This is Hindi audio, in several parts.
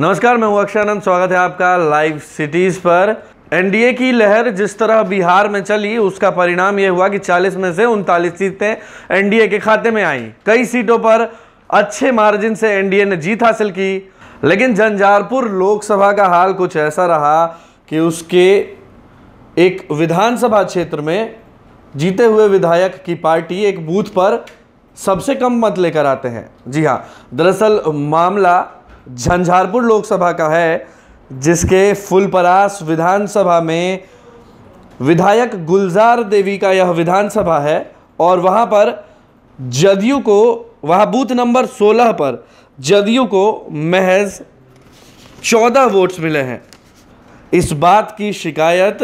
नमस्कार मैं हूं अक्षानंद स्वागत है आपका लाइव सिटीज पर एनडीए की लहर जिस तरह बिहार में चली उसका परिणाम यह हुआ कि 40 में से उनतालीस सीटें एनडीए के खाते में आई कई सीटों पर अच्छे मार्जिन से एनडीए ने जीत हासिल की लेकिन झंझारपुर लोकसभा का हाल कुछ ऐसा रहा कि उसके एक विधानसभा क्षेत्र में जीते हुए विधायक की पार्टी एक बूथ पर सबसे कम मत लेकर आते हैं जी हाँ दरअसल मामला झंझारपुर लोकसभा का है जिसके फुलपरास विधानसभा में विधायक गुलजार देवी का यह विधानसभा है और वहाँ पर जदयू को वहाँ बूथ नंबर 16 पर जदयू को महज 14 वोट्स मिले हैं इस बात की शिकायत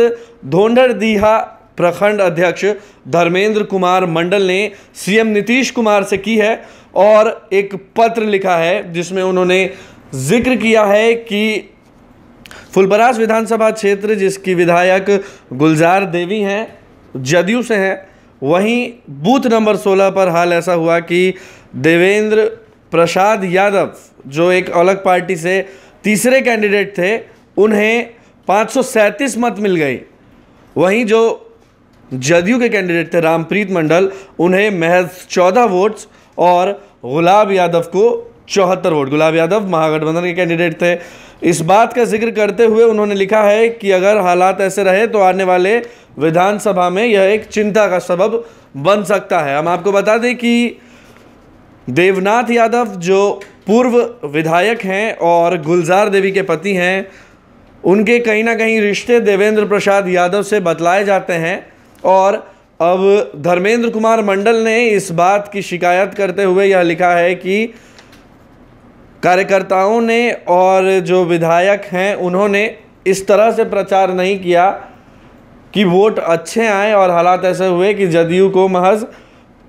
धोंडरदीहा प्रखंड अध्यक्ष धर्मेंद्र कुमार मंडल ने सीएम नीतीश कुमार से की है और एक पत्र लिखा है जिसमें उन्होंने जिक्र किया है कि फुलबरास विधानसभा क्षेत्र जिसकी विधायक गुलजार देवी हैं जदयू से हैं वहीं बूथ नंबर 16 पर हाल ऐसा हुआ कि देवेंद्र प्रसाद यादव जो एक अलग पार्टी से तीसरे कैंडिडेट थे उन्हें 537 मत मिल गई वहीं जो जदयू के कैंडिडेट थे रामप्रीत मंडल उन्हें महज 14 वोट्स और गुलाब यादव को चौहत्तर वोट गुलाब यादव महागठबंधन के कैंडिडेट थे इस बात का जिक्र करते हुए उन्होंने लिखा है कि अगर हालात ऐसे रहे तो आने वाले विधानसभा में यह एक चिंता का सबब बन सकता है हम आपको बता दें कि देवनाथ यादव जो पूर्व विधायक हैं और गुलजार देवी के पति हैं उनके कहीं ना कहीं रिश्ते देवेंद्र प्रसाद यादव से बतलाए जाते हैं और अब धर्मेंद्र कुमार मंडल ने इस बात की शिकायत करते हुए यह लिखा है कि कार्यकर्ताओं ने और जो विधायक हैं उन्होंने इस तरह से प्रचार नहीं किया कि वोट अच्छे आए और हालात ऐसे हुए कि जदयू को महज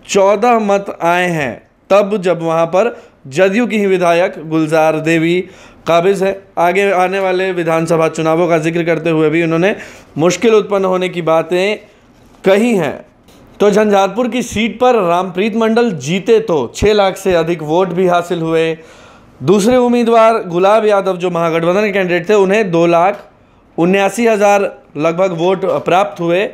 चौदह मत आए हैं तब जब वहाँ पर जदयू की ही विधायक गुलजार देवी काबिज है आगे आने वाले विधानसभा चुनावों का जिक्र करते हुए भी उन्होंने मुश्किल उत्पन्न होने की बातें कही हैं तो झंझारपुर की सीट पर रामप्रीत मंडल जीते तो छः लाख से अधिक वोट भी हासिल हुए दूसरे उम्मीदवार गुलाब यादव जो महागठबंधन के कैंडिडेट थे उन्हें दो लाख उन्यासी हज़ार लगभग वोट प्राप्त हुए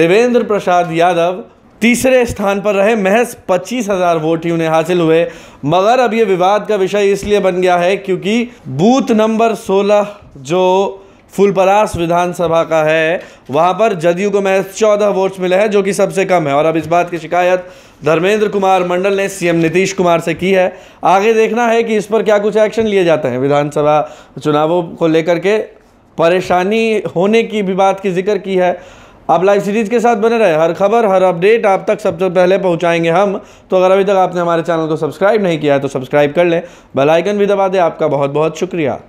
देवेंद्र प्रसाद यादव तीसरे स्थान पर रहे महज पच्चीस हज़ार वोट ही उन्हें हासिल हुए मगर अब ये विवाद का विषय इसलिए बन गया है क्योंकि बूथ नंबर 16 जो फुलपरास विधानसभा का है वहाँ पर जदयू को महज चौदह वोट्स मिले हैं जो कि सबसे कम है और अब इस बात की शिकायत धर्मेंद्र कुमार मंडल ने सीएम नीतीश कुमार से की है आगे देखना है कि इस पर क्या कुछ एक्शन लिए जाते हैं विधानसभा चुनावों को लेकर के परेशानी होने की भी बात की जिक्र की है आप लाइव सीरीज़ के साथ बने रहे हर खबर हर अपडेट आप तक सबसे पहले पहुंचाएंगे हम तो अगर अभी तक आपने हमारे चैनल को सब्सक्राइब नहीं किया है तो सब्सक्राइब कर लें बेलाइकन आइकन भी दबा दें आपका बहुत बहुत शुक्रिया